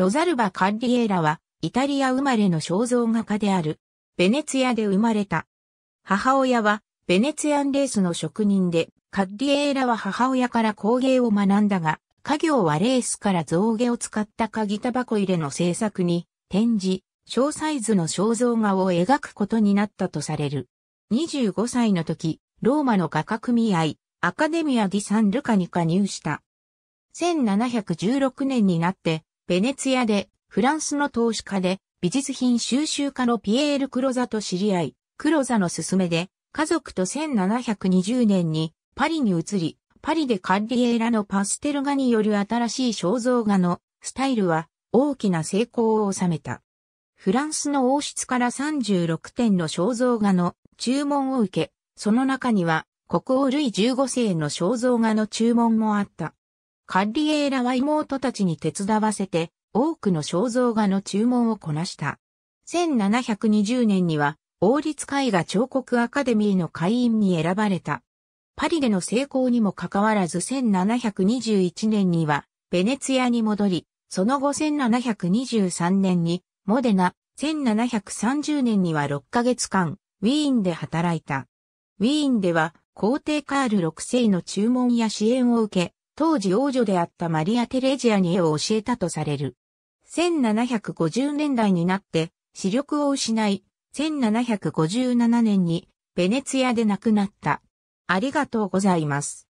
ロザルバ・カッリエーラは、イタリア生まれの肖像画家である。ベネツィアで生まれた。母親は、ベネツィアンレースの職人で、カッリエーラは母親から工芸を学んだが、家業はレースから象牙を使った鍵タバコ入れの制作に、展示、小サイズの肖像画を描くことになったとされる。25歳の時、ローマの画家組合、アカデミア・ディ・サン・ルカに加入した。1716年になって、ベネツィアで、フランスの投資家で、美術品収集家のピエール・クロザと知り合い、クロザの勧めで、家族と1720年にパリに移り、パリでカッリエーラのパステル画による新しい肖像画のスタイルは大きな成功を収めた。フランスの王室から36点の肖像画の注文を受け、その中には国王類15世の肖像画の注文もあった。カッリエーラは妹たちに手伝わせて、多くの肖像画の注文をこなした。1720年には、王立絵画彫刻アカデミーの会員に選ばれた。パリでの成功にもかかわらず1721年には、ベネツィアに戻り、その後1723年に、モデナ、1730年には6ヶ月間、ウィーンで働いた。ウィーンでは、皇帝カール6世の注文や支援を受け、当時王女であったマリア・テレジアに絵を教えたとされる。1750年代になって視力を失い、1757年にベネツィアで亡くなった。ありがとうございます。